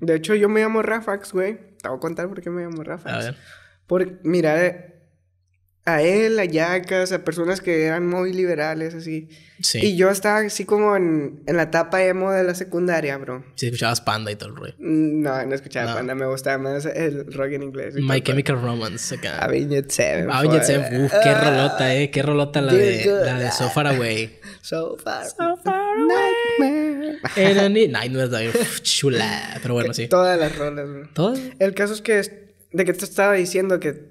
De hecho, yo me llamo Rafax, güey. Te voy a contar por qué me llamo Rafax. A ver. Por mirar eh, a él, a Yacas, a personas que eran muy liberales, así. Sí. Y yo estaba así como en, la etapa emo de la secundaria, bro. Sí, escuchabas Panda y todo el rollo. Mm, no, no escuchaba Panda, me gustaba más el rock en inglés. My Chemical Romance, acá. Avenged Sevenfold. Avenged seven. Uf, qué rolota, eh. Qué rolota la de, la de So Far Away. so Far. So Far. Eran ni... no es Chula. Pero bueno, sí. Todas las rolas, güey... ¿Todas? El caso es que... de que te estaba diciendo que...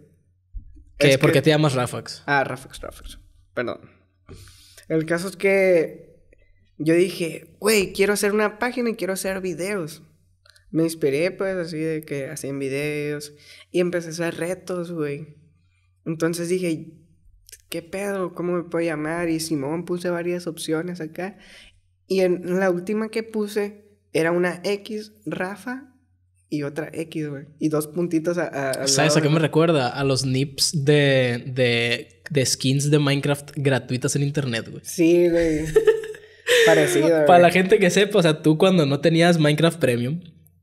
Que... Porque te llamas Rafax? Ah, Rafax, Rafax. Perdón. El caso es que... Yo dije, güey, quiero hacer una página y quiero hacer videos. Me inspiré, pues, así de que hacían videos. Y empecé a hacer retos, güey. Entonces dije, ¿qué pedo? ¿Cómo me puedo llamar? Y Simón puse varias opciones acá. Y en la última que puse era una X Rafa y otra X, güey. Y dos puntitos a... a, ¿Sabes a me recuerda? A los nips de, de, skins de Minecraft gratuitas en internet, güey. Sí, güey. Parecido. Para la gente que sepa, o sea, tú cuando no tenías Minecraft Premium,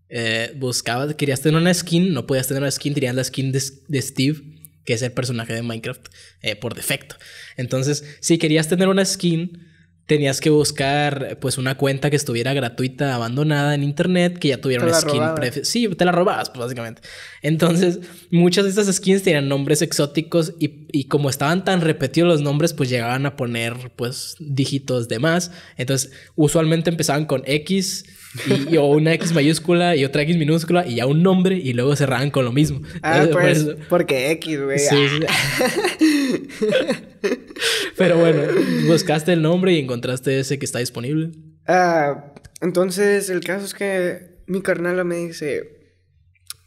eh, buscabas, querías tener una skin, no podías tener una skin, tenías la skin de, Steve, que es el personaje de Minecraft, eh, por defecto. Entonces, si querías tener una skin tenías que buscar pues una cuenta que estuviera gratuita, abandonada en internet, que ya tuviera una skin Sí, te la robabas, pues, básicamente. Entonces, muchas de estas skins tenían nombres exóticos y, y, como estaban tan repetidos los nombres, pues llegaban a poner pues dígitos de más. Entonces, usualmente empezaban con X y, o una X mayúscula y otra X minúscula y ya un nombre y luego cerraban con lo mismo. Ah, pues, porque X, güey. Sí, sí. Ah. Pero bueno, buscaste el nombre y encontraste ese que está disponible. Ah, entonces el caso es que mi carnala me dice,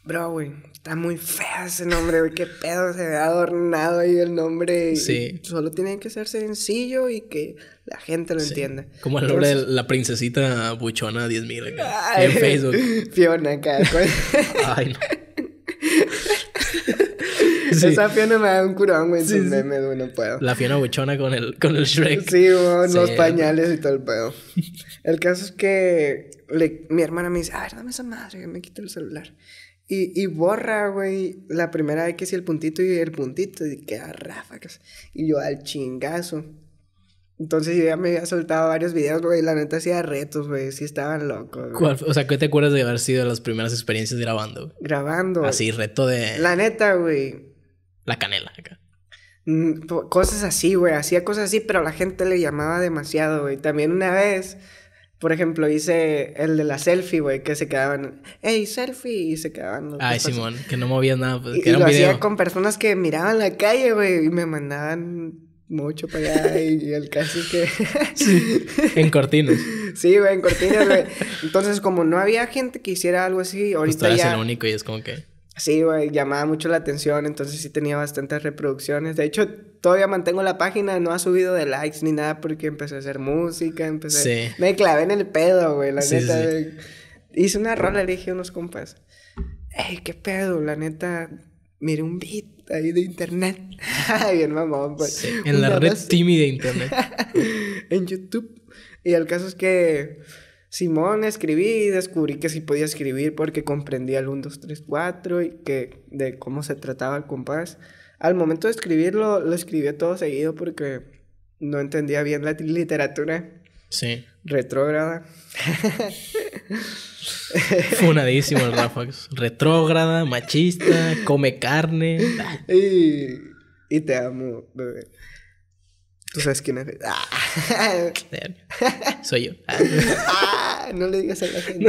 Bro, güey, está muy feo ese nombre, güey. Qué pedo se ve adornado ahí el nombre. Sí. Solo tiene que ser sencillo y que la gente lo entienda. Como el nombre de la princesita buchona 10.000 acá. en Facebook. Fiona acá. Ay, no. Esa Fiona me da un curón, güey. Sí, sí. memes, güey, no puedo. La Fiona buchona con el, con el Shrek. Sí, güey, los pañales y todo el pedo. El caso es que mi hermana me dice, Ay, dame esa madre, que me quita el celular. Y, borra, güey, la primera vez que y el puntito y el puntito. Y queda ráfagas. Y yo al chingazo. Entonces yo ya me había soltado varios videos, güey. La neta hacía retos, güey. Sí estaban locos. ¿Cuál, o sea, ¿qué te acuerdas de haber sido las primeras experiencias grabando? Grabando. Así, reto de... La neta, güey. La canela acá. Mm, cosas así, güey. Hacía cosas así, pero la gente le llamaba demasiado, güey. También una vez por ejemplo, hice el de la selfie, güey, que se quedaban, hey, selfie, y se quedaban. Ay, Simón, que no movían nada. Pues, lo hacía con personas que miraban la calle, güey, y me mandaban mucho para allá y, el caso que... sí, en cortinas. Sí, güey, en cortinas, güey. Entonces, como no había gente que hiciera algo así, pues ahorita pues ya... el único y es como que... Sí, güey, llamaba mucho la atención, entonces sí tenía bastantes reproducciones. De hecho, todavía mantengo la página, no ha subido de likes ni nada porque empecé a hacer música, empecé... Sí. Me clavé en el pedo, güey, la neta. Hice una rola, le dije a unos compas, ¡Ey, qué pedo! La neta, miré un beat ahí de internet. Bien mamón, pues. en la red tímida de internet. en YouTube. Y el caso es que Simón, escribí y descubrí que sí podía escribir porque comprendía el 1, 2, 3, 4 y que de cómo se trataba el compás. Al momento de escribirlo, lo escribí todo seguido porque no entendía bien la literatura. Sí. Retrógrada. Funadísimo el Rafa. Retrógrada, machista, come carne. Y, y te amo, bebé. Tú sabes quién es? Ah. Soy yo. Ah. no le digas a la gente.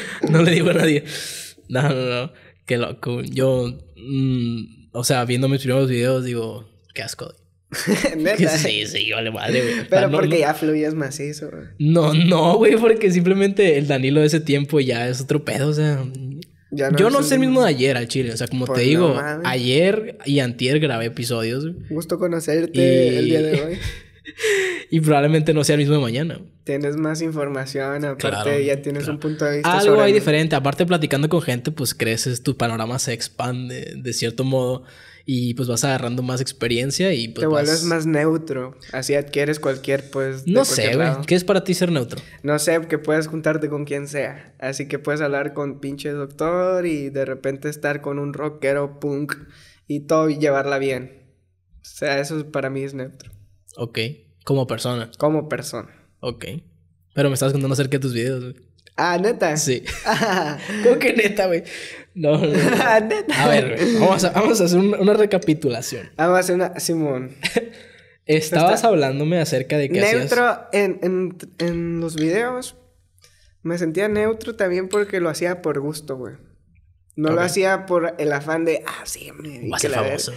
No, le digo a nadie. No, no, no. Qué loco. Yo, mm, o sea, viendo mis primeros videos, digo, qué asco. sí Sí, sí, le vale, güey. Pero porque ya fluyes macizo. No, no, güey, porque simplemente el Danilo de ese tiempo ya es otro pedo, o sea, yo no sé el mismo de ayer al chile. O sea, como te pues digo, ayer y antier grabé episodios. Gusto conocerte y... el día de hoy. y probablemente no sea el mismo de mañana. Tienes más información, aparte ya tienes un punto de vista. Algo hay diferente. Aparte, platicando con gente, pues creces, tu panorama se expande de cierto modo y pues vas agarrando más experiencia y pues te vuelves más neutro, así adquieres cualquier pues... No sé, güey, ¿qué es para ti ser neutro? No sé, que puedes juntarte con quien sea, así que puedes hablar con pinche doctor y de repente estar con un rockero punk y todo y llevarla bien. O sea, eso para mí es neutro. Ok, como persona. Como persona. Ok. Pero me estabas contando acerca de tus videos, güey. Ah, neta. Sí. ¿Cómo que neta, güey? No, no, A ver, Vamos a, hacer una, recapitulación. Vamos a hacer ah, una. Simón. Estabas hablándome acerca de que Neutro en, en, los videos. Me sentía neutro también porque lo hacía por gusto, güey. No lo hacía por el afán de, ah, sí, me. famoso.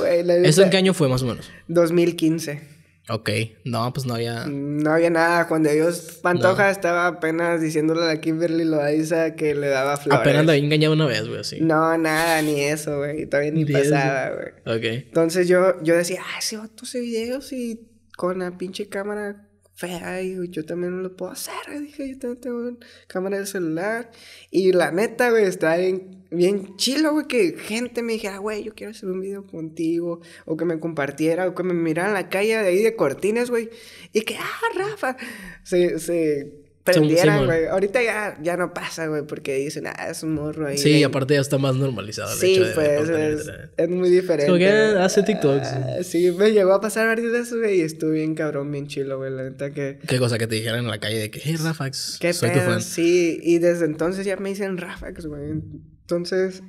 güey. ¿Eso en qué año fue, más o menos? 2015. Ok, no, pues no había. No había nada. Cuando ellos Pantoja estaba apenas diciéndole a Kimberly Loaiza que le daba flores. Apenas la había engañado una vez, güey, así. No, nada, ni eso, güey. Todavía ni, pasaba, güey. Ok. Entonces yo, yo decía, ah, ese vato hace videos y con la pinche cámara fea, güey. yo también no lo puedo hacer. Dije, yo también tengo cámara de celular. Y la neta, güey, está bien bien chilo, güey, que gente me dijera, güey, yo quiero hacer un video contigo, o que me compartiera, o que me mirara en la calle de ahí de Cortines, güey, y que, ah, Rafa, se, se prendieran, güey. Ahorita ya, ya no pasa, güey, porque dicen, ah, es un morro ahí. Sí, aparte ya está más normalizado. El sí, pues es, muy diferente. Como ah, hace TikToks. Ah, sí, me llegó a pasar varias veces, güey, y estuve bien cabrón, bien chilo, güey, la neta que. Qué cosa que te dijeran en la calle de que, hey, Rafax. soy tu fan. Sí, y desde entonces ya me dicen Rafax, güey. Entonces,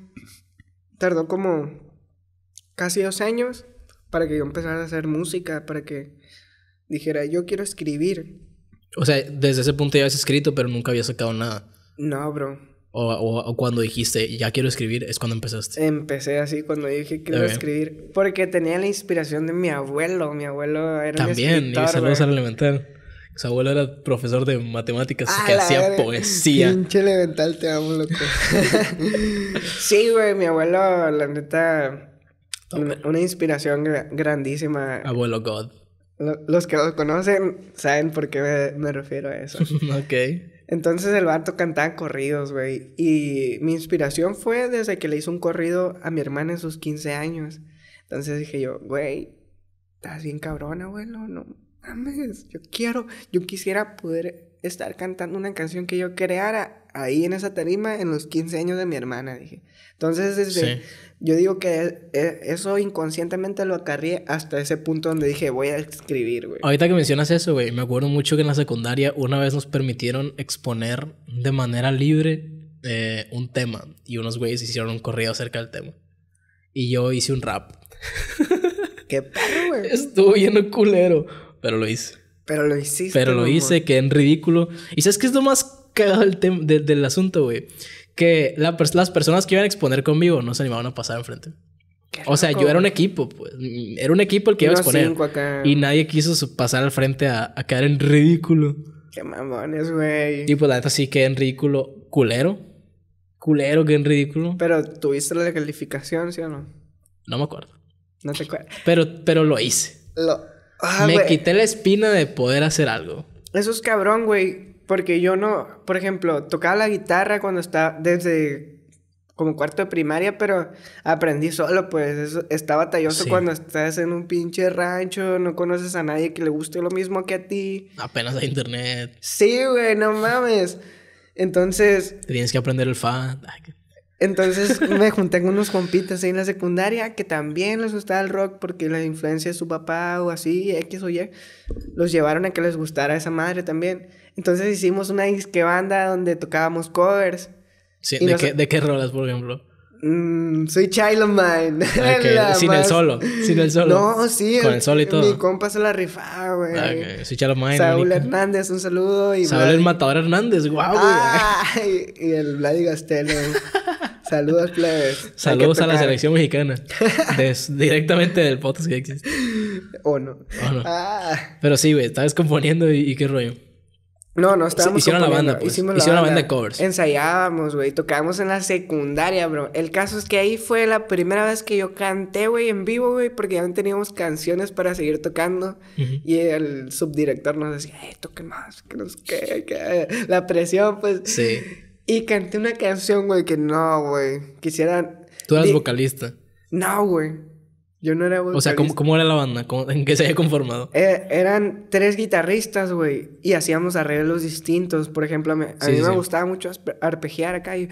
tardó como casi dos años para que yo empezara a hacer música, para que dijera, yo quiero escribir. O sea, desde ese punto ya habías escrito, pero nunca había sacado nada. No, bro. O, cuando dijiste, ya quiero escribir, es cuando empezaste. Empecé así, cuando dije, quiero escribir. Porque tenía la inspiración de mi abuelo. Mi abuelo era También, un escritor, y saludos al elemental. Su abuelo era profesor de matemáticas y que hacía poesía. Pinche elemental, te amo, loco. sí, güey, mi abuelo, la neta. Una, inspiración grandísima. Abuelo God. los que lo conocen saben por qué me, refiero a eso. ok. Entonces el vato cantaba corridos, güey. Y mi inspiración fue desde que le hizo un corrido a mi hermana en sus 15 años. Entonces dije yo, güey, estás bien cabrón, abuelo, no yo quiero, yo quisiera poder estar cantando una canción que yo creara ahí en esa tarima en los 15 años de mi hermana, dije. Entonces, este, yo digo que eh, eso inconscientemente lo acarré hasta ese punto donde dije, voy a escribir, güey. Ahorita que mencionas eso, güey, me acuerdo mucho que en la secundaria una vez nos permitieron exponer de manera libre eh, un tema y unos güeyes hicieron un corrido acerca del tema. Y yo hice un rap. Qué perro, güey. Estuvo lleno culero pero lo hice. Pero lo hiciste. Pero lo hice, que en ridículo. ¿Y sabes qué es lo más cagado del, del asunto, güey? Que las personas que iban a exponer conmigo no se animaban a pasar al frente o sea, yo era un equipo, pues. Era un equipo el que iba a exponer. Y nadie quiso pasar al frente a, caer quedar en ridículo. Qué mamones, güey. Y pues la neta sí quedé en ridículo. Culero. Culero, que en ridículo. Pero tuviste la calificación, ¿sí o no? No me acuerdo. No te acuerdo. Pero, pero lo hice. Lo Ah, me quité la espina de poder hacer algo. Eso es cabrón, güey. Porque yo no, por ejemplo, tocaba la guitarra cuando estaba desde como cuarto de primaria, pero aprendí solo, pues eso está batalloso cuando estás en un pinche rancho, no conoces a nadie que le guste lo mismo que a ti. Apenas hay internet. Sí, güey, no mames. Entonces... Tienes que aprender el fa. Entonces me junté con unos compitas ahí en la secundaria que también les gustaba el rock porque la influencia de su papá o así, X o Y, los llevaron a que les gustara esa madre también. Entonces hicimos una disque banda donde tocábamos covers. ¿de, qué, rolas, por ejemplo? Mm, soy Child of Mine. Ah, sin el solo. Sin el solo. No, sí. Con el, solo y todo. Mi compa se la rifaba, güey. Ah, soy Child of Mine. Saúl Hernández, un saludo. Saúl el Matador Hernández, guau, wow, güey. Ah, y, el Vladi Gastel, Saludos, plebes. Saludos a la selección mexicana. directamente del podcast O no. Ah. Pero sí, güey, estabas componiendo y, qué rollo. No, no, estábamos. Hicieron la banda, pues. Hicimos la Hicieron banda. la banda de covers. Ensayábamos, güey. Tocábamos en la secundaria, bro. El caso es que ahí fue la primera vez que yo canté, güey, en vivo, güey, porque ya no teníamos canciones para seguir tocando. Y el subdirector nos decía, eh, toque más, que nos quede, que... La presión, pues. Sí. Y canté una canción, güey, que no, güey. Quisiera. Tú eras vocalista. No, güey. Yo no era vocalista. O sea, ¿cómo, cómo era la banda? ¿En qué se había conformado? Eh, eran tres guitarristas, güey. Y hacíamos arreglos distintos. Por ejemplo, a mí me gustaba mucho arpegiar acá. Y...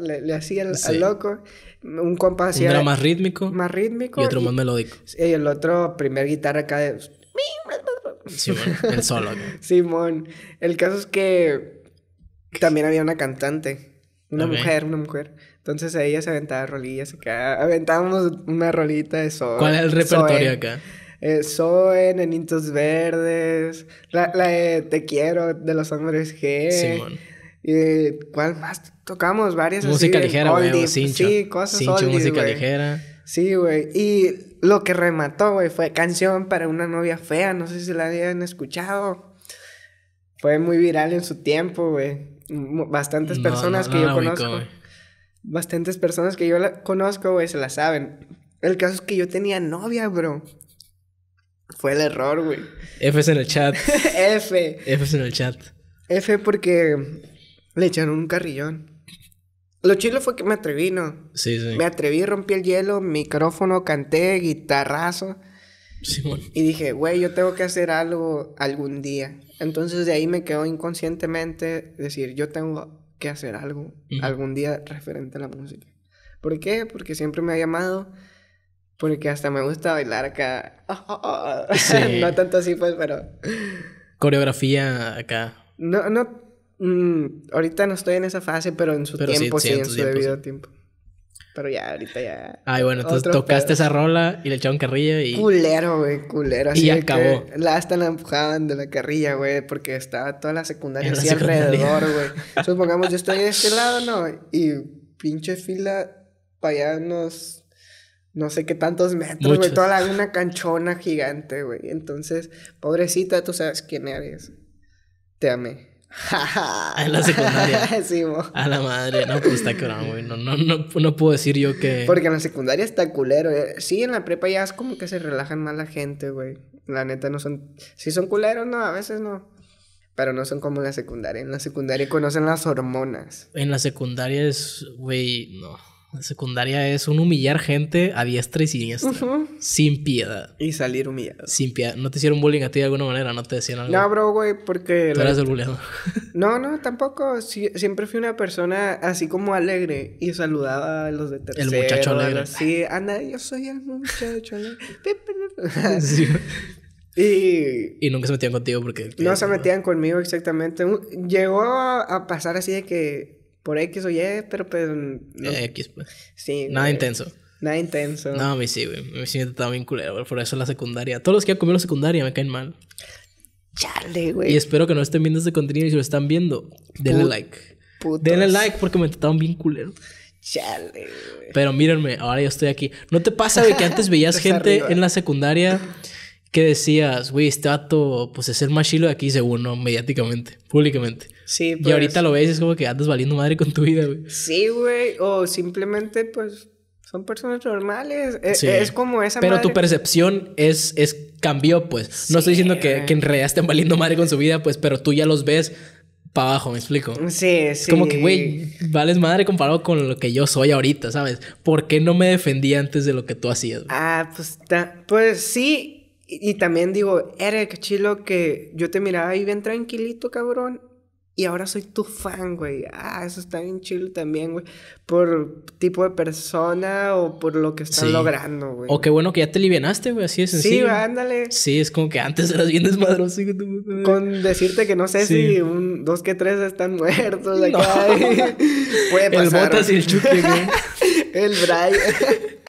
Le, hacía al, loco. Un compás hacía. era más rítmico. Más rítmico. Y otro más melódico. Y el otro, primer guitarra acá de. Simón, el solo. Simón. El caso es que También había una cantante, una mujer, una mujer. Entonces ella se aventaba rolillas acá. Aventábamos una rolita de Zoe. ¿Cuál es el repertorio acá? Eh, Zoe, Nenitos Verdes, la, la de Te Quiero de los Hombres G. Simón. ¿Cuál más? Tocamos varias Música ligera, güey. Sí, cosas música ligera. Sí, güey. Y lo que remató, güey, fue Canción para una novia fea. No sé si la habían escuchado. Fue muy viral en su tiempo, güey bastantes personas que yo conozco. bastantes personas que yo conozco, güey, se la saben. El caso es que yo tenía novia, bro. Fue el error, güey. F es en el chat. F. F es en el chat. F porque le echaron un carrillón. Lo chido fue que me atreví, ¿no? Sí, sí. Me atreví, rompí el hielo, micrófono, canté, guitarrazo. Y dije, güey, yo tengo que hacer algo algún día. Entonces de ahí me quedó inconscientemente decir, yo tengo que hacer algo algún día referente a la música. ¿Por qué? Porque siempre me ha llamado, porque hasta me gusta bailar acá. no tanto así, pues, pero... Coreografía acá. No, no, mm, ahorita no estoy en esa fase, pero en su tiempo, sí, en, su debido tiempo. Pero ya, ahorita ya. Ay, bueno, entonces tocaste esa rola y le echaron carrilla y. Culero, güey, culero. Así y acabó. la hasta la empujaban de la carrilla, güey, porque estaba toda la secundaria así alrededor, güey. Supongamos, yo estoy de este lado, ¿no? Y pinche fila para allá unos. No sé qué tantos metros, güey. Toda una canchona gigante, güey. Entonces, pobrecita, tú sabes quién eres. Te amé. en la secundaria. A la madre, no, pues está cabrón, güey. No, no puedo decir yo que. Porque en la secundaria está culero. Eh. Sí, en la prepa ya es como que se relajan más la gente, güey. La neta no son. Si son culeros, no, a veces no. Pero no son como en la secundaria. En la secundaria conocen las hormonas. En la secundaria es, güey, no. La secundaria es un humillar gente a diestra y siniestra. Sin piedad. Y salir humillado. Sin piedad. ¿No te hicieron bullying a ti de alguna manera? ¿No te decían algo? No, bro, güey, porque... el No, no, tampoco. siempre fui una persona así como alegre. Y saludaba a los de tercero. El muchacho alegre. Sí, anda, yo soy el muchacho alegre. Y... y... nunca se metían contigo porque... No se metían conmigo exactamente. Llegó a pasar así de que por X o Y, pero pues... X, pues. Sí. Nada intenso. Nada intenso. No, a mí sí, güey. Me siento tan bien culero, güey. Por eso la secundaria. Todos los que han comido la secundaria me caen mal. Chale, güey. Y espero que no estén viendo este contenido y si lo están viendo, denle like. Denle like porque me trataban bien culero. Chale, güey. Pero mírenme, ahora yo estoy aquí. ¿No te pasa, de que antes veías gente en la secundaria que decías, güey, este vato, pues es el más chilo de aquí, según, ¿no? Mediáticamente, públicamente. Sí, Y ahorita pues. lo ves es como que andas valiendo madre con tu vida, güey. Sí, güey. O simplemente, pues, son personas normales. E-, es, como esa Pero tu percepción es, es cambió, pues. no estoy diciendo que, que en realidad estén valiendo madre con su vida, pues, pero tú ya los ves para abajo, ¿me explico? Sí, sí. Como que, güey, vales madre comparado con lo que yo soy ahorita, ¿sabes? ¿Por qué no me defendí antes de lo que tú hacías? Ah, pues, pues sí. Y, y, también digo, Eric, chilo, que yo te miraba ahí bien tranquilito, cabrón. Y ahora soy tu fan, güey. Ah, eso está bien chido también, güey. Por tipo de persona o por lo que están logrando, güey. O qué bueno que ya te alivianaste, güey. Así de sencillo. Sí, ándale. Sí, es como que antes eras bien desmadroso. Con decirte que no sé si un, dos que tres están muertos acá. Puede pasar. El Botas y el Chucky, güey. el Brian.